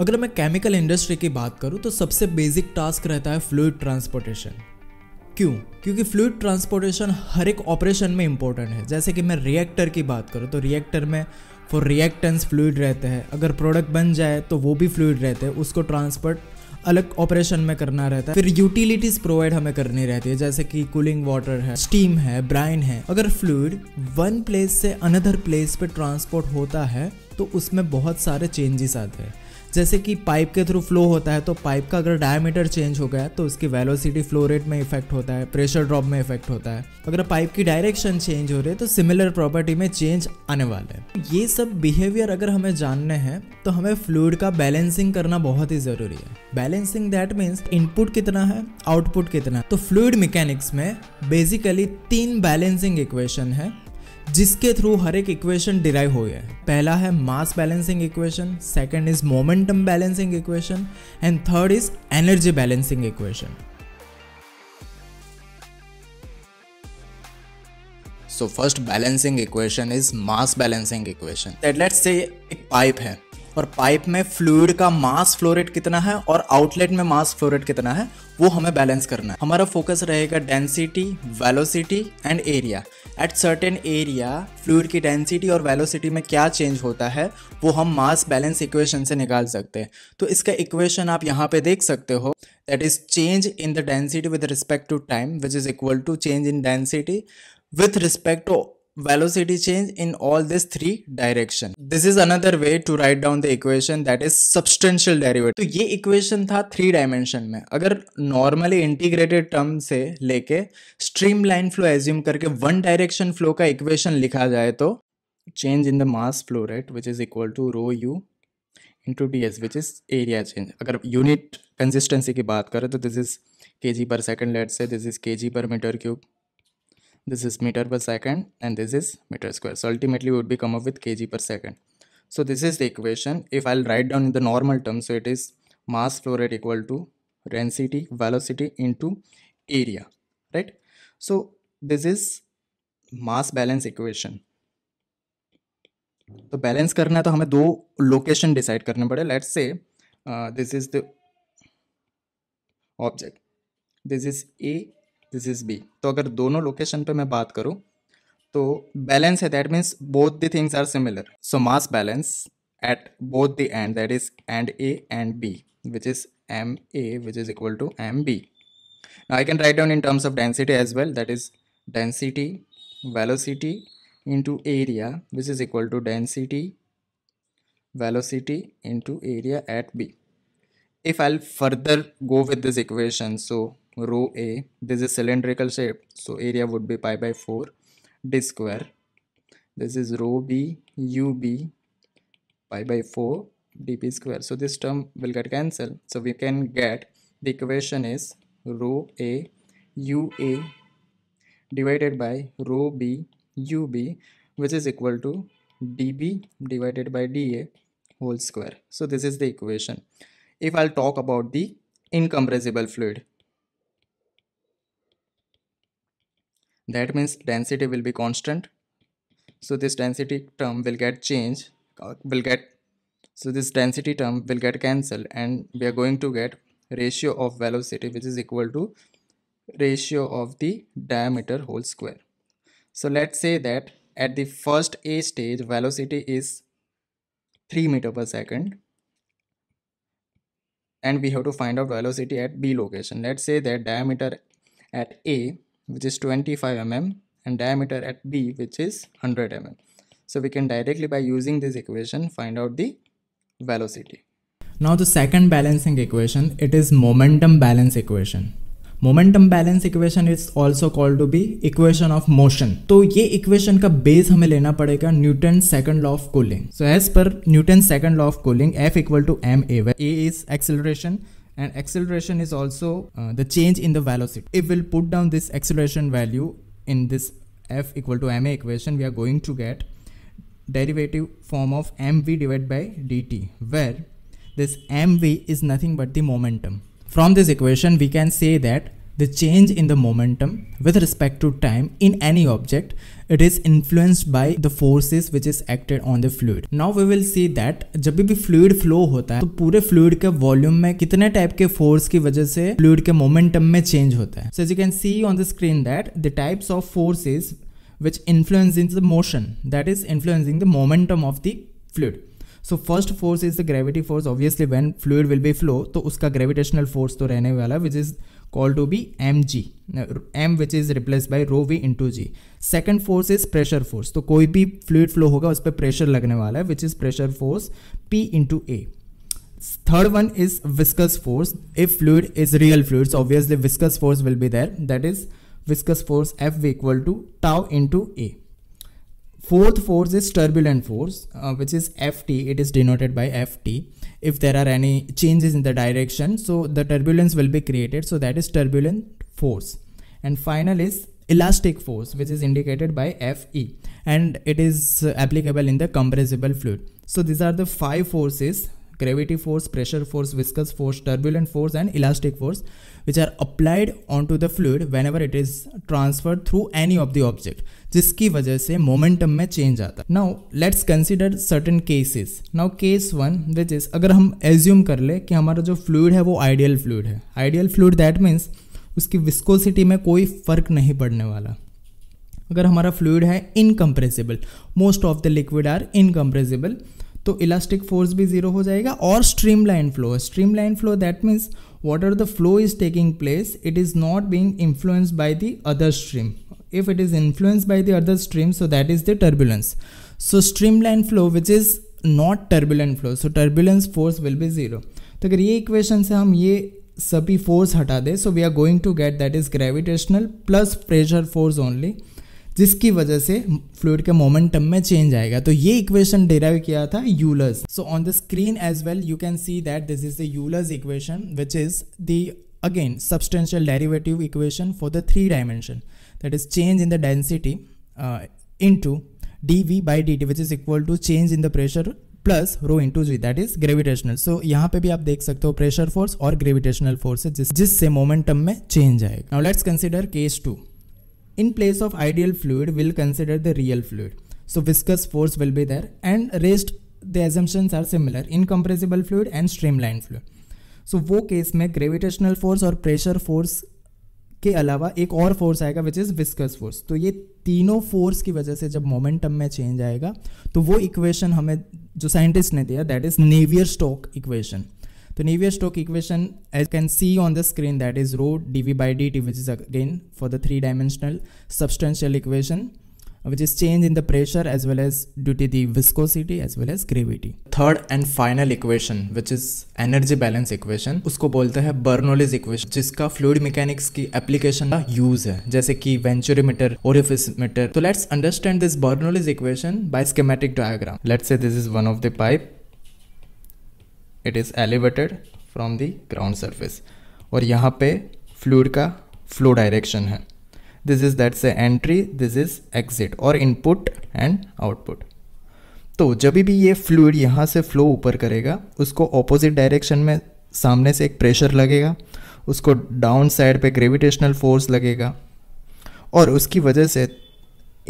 अगर मैं chemical industry की बात करूँ तो सबसे बेसिक टास्क रहता है फ्लूड ट्रांसपोर्टेशन क्यों क्योंकि फ्लूड ट्रांसपोर्टेशन हर एक ऑपरेशन में इंपॉर्टेंट है जैसे कि मैं रिएक्टर की बात करूँ तो रिएक्टर में फॉर रिएक्टेंस फ्लूड रहते हैं अगर प्रोडक्ट बन जाए तो वो भी फ्लूड रहते हैं उसको ट्रांसपोर्ट अलग ऑपरेशन में करना रहता है फिर यूटिलिटीज प्रोवाइड हमें करनी रहती है जैसे कि कूलिंग वाटर है स्टीम है ब्राइन है अगर फ्लूड वन प्लेस से अनदर प्लेस पे ट्रांसपोर्ट होता है तो उसमें बहुत सारे चेंजेस आते हैं जैसे कि पाइप के थ्रू फ्लो होता है तो पाइप का अगर डायमीटर चेंज हो गया तो उसकी वेलोसिटी फ्लो रेट में इफेक्ट होता है प्रेशर ड्रॉप में इफेक्ट होता है अगर पाइप की डायरेक्शन चेंज हो रही है तो सिमिलर प्रॉपर्टी में चेंज आने वाला है ये सब बिहेवियर अगर हमें जानने हैं तो हमें फ्लूड का बैलेंसिंग करना बहुत ही ज़रूरी है बैलेंसिंग दैट मीन्स इनपुट कितना है आउटपुट कितना है तो फ्लूड मैकेनिक्स में बेसिकली तीन बैलेंसिंग इक्वेशन है जिसके थ्रू हर एक इक्वेशन डिराइव हुई है पहला है mass balancing equation second is momentum balancing equation and third is energy balancing equation so first balancing equation is mass balancing equation let's say एक पाइप है और पाइप में फ्लूड का मास फ्लोरेट कितना है और आउटलेट में मास फ्लोरेट कितना है वो हमें बैलेंस करना है हमारा फोकस रहेगा density velocity and area at certain area fluid की डेंसिटी और वेलोसिटी में क्या चेंज होता है वो हम मास बैलेंस इक्वेशन से निकाल सकते हैं तो इसका इक्वेशन आप यहाँ पे देख सकते हो that is change in the density with respect to time which is equal to change in density with respect to velocity change in all these three direction. This is another way to write down the equation that is substantial derivative. तो ये equation था three dimension में अगर normally integrated term से लेके streamline flow assume करके one direction flow का equation लिखा जाए तो change in the mass flow rate which is equal to rho u into ds which is area change. अगर unit consistency की बात करें तो this is kg per second let's say this is kg per meter cube this is meter per second and this is meter square so ultimately we would be come up with kg per second so this is the equation if i'll write down the normal term so it is mass flow rate equal to density velocity into area right so this is mass balance equation तो balance करना है तो हमें दो location decide करने पड़े let's say this is the object this is A this is B तो अगर दोनों लोकेशन पे मैं बात करूँ तो बैलेंस है that means both the things are similar so mass balance at both the end that is end A and B which is M A which is equal to M B I can write down in terms of density as well that is density velocity to area which is equal to density velocity to area at B if I further go with this equation so row A. This is cylindrical shape, so area would be pi by 4 d square. This is row B, UB, pi by 4 dp square. So this term will get cancelled. So we can get the equation is row A UA divided by row B UB which is equal to dB divided by dA whole square. So this is the equation. If I'll talk about the incompressible fluid. that means density will be constant so this density term will get changed will get so this density term will get cancelled and we are going to get ratio of velocity which is equal to ratio of the diameter whole square so let's say that at the first a stage velocity is 3 meter per second and we have to find out velocity at b location let's say that diameter at a which is 25 mm and diameter at B which is 100 mm. So we can directly by using this equation find out the velocity. Now the second balancing equation it is momentum balance equation. Momentum balance equation is also called to be equation of motion. So this equation ka base hume lena padega Newton's second law of cooling. So as per Newton's second law of cooling F equal to ma where A is acceleration and acceleration is also uh, the change in the velocity if we'll put down this acceleration value in this f equal to ma equation we are going to get derivative form of mv divided by dt where this mv is nothing but the momentum from this equation we can say that the change in the momentum with respect to time in any object it is influenced by the forces which is acted on the fluid now we will see that जब भी fluid flow होता है तो पूरे fluid के volume में कितने type के force की वजह से fluid के momentum में change होता है so as you can see on the screen that the types of forces which influences the motion that is influencing the momentum of the fluid so first force is the gravity force obviously when fluid will be flow तो उसका gravitational force तो रहने वाला है which is call to be M G M which is replace by rho V into G second force is pressure force तो कोई भी fluid flow होगा उस पर प्रेशर लगने वाला है which is pressure force P into A is viscous force if fluid is real fluid real fluids obviously viscous force will be there that is viscous force f equal to tau into A Fourth force is turbulent force, uh, which is Ft. It is denoted by Ft. If there are any changes in the direction, so the turbulence will be created. So that is turbulent force. And final is elastic force, which is indicated by Fe. And it is uh, applicable in the compressible fluid. So these are the five forces gravity force, pressure force, viscous force, turbulent force and elastic force which are applied onto the fluid whenever it is transferred through any of the object. जिसकी वजह से momentum में change आता है now let's consider certain cases now case one which is अगर हम assume कर ले कि हमारा जो फ्लूड है वो आइडियल फ्लूड है आइडियल फ्लूड दैट मीन्स उसकी विस्कोसिटी में कोई फर्क नहीं पड़ने वाला अगर हमारा फ्लूड है incompressible most of the liquid are incompressible तो इलास्टिक फोर्स भी जीरो हो जाएगा और streamline flow streamline flow that means what are the flow is taking place it is not being influenced by the other stream if it is influenced by the other stream so that is the turbulence so streamline flow which is not turbulent flow so turbulence force will be zero तो अगर ये equation से हम ये सभी force हटा दें so we are going to get that is gravitational plus pressure force only जिसकी वजह से फ्लूड के मोमेंटम में चेंज आएगा तो ये इक्वेशन डिराइव किया था Euler's so on the screen as well you can see that this is the Euler's equation which is the again substantial derivative equation for the three dimension that is change in the density uh, into dv by dt which is equal to change in the pressure plus rho into G that is gravitational so यहाँ पे भी आप देख सकते हो pressure force और gravitational force जिससे momentum में चेंज आएगा now let's consider case two in place of ideal fluid will consider the real fluid so viscous force will be there and rest the assumptions are similar incompressible fluid and streamline fluid so वो केस में gravitational force और pressure force के अलावा एक और force आएगा which is viscous force तो ये तीनों फोर्स की वजह से जब मोमेंटम में चेंज आएगा तो वो इक्वेशन हमें जो साइंटिस्ट ने दिया that is Navier Stoke equation तो Navier Stoke equation as can see on the screen that is rho D V by D T which is again for the three dimensional substantial equation which is change in the pressure as well as due to the viscosity as well as gravity third and final equation which is energy balance equation उसको बोलते हैं Bernoulli's equation जिसका fluid mechanics की application का use है जैसे कि venturimeter orifice meter तो let's understand this Bernoulli's equation by schematic diagram let's say this is one of the pipe it is elevated from the ground surface और यहाँ पे फ्लूड का फ्लो डायरेक्शन है this is that's a entry this is exit और input and output तो जब भी ये फ्लूड यहाँ से फ्लो ऊपर करेगा उसको ऑपोजिट डायरेक्शन में सामने से एक प्रेशर लगेगा उसको डाउन साइड पे ग्रेविटेशनल फोर्स लगेगा और उसकी वजह से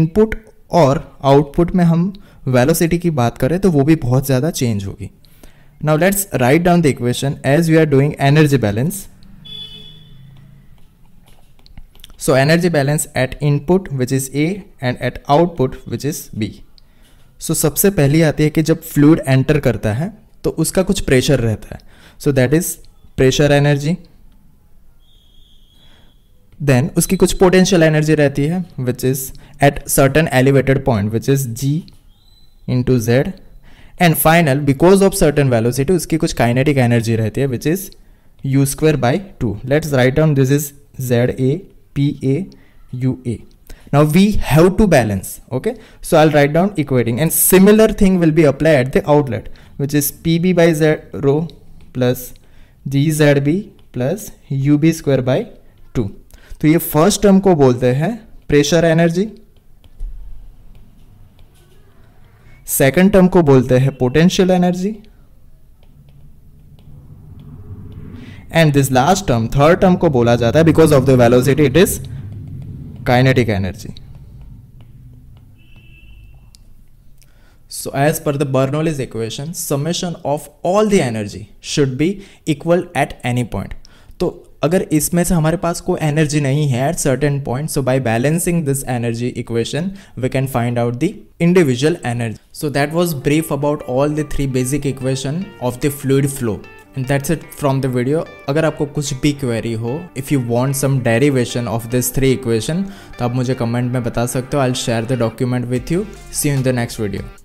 इनपुट और आउटपुट में हम वेलोसिटी की बात करें तो वो भी बहुत ज़्यादा चेंज होगी now let's write down the equation as we are doing energy balance So energy balance at input which is A and at output which is B. So so, सबसे पहली आती है कि जब फ्लूड एंटर करता है तो उसका कुछ प्रेशर रहता है so that is pressure energy then उसकी कुछ पोटेंशियल एनर्जी रहती है which is at certain elevated point which is G into Z and final because of certain velocity उसकी कुछ काइनेटिक एनर्जी रहती है which is U square by two let's write on this is Z A P A U A now we have to balance okay so I write down equating and similar thing will be apply at the outlet which is P B by Z rho plus G Z B plus U B square by two तो ये first term को बोलते हैं pressure energy second term को बोलते हैं potential energy and this last term third term को बोला जाता है because of the velocity it is kinetic energy so as per the Bernoulli's equation summation of all the energy should be equal at any point तो अगर इसमें से हमारे पास कोई एनर्जी नहीं है at certain point so by balancing this energy equation we can find out the individual energy so that was brief about all the three basic equation of the fluid flow and that's it from the video अगर आपको कुछ भी query हो if you want some derivation of this three equation तो आप मुझे comment में बता सकते हो I share the document with you C in the next video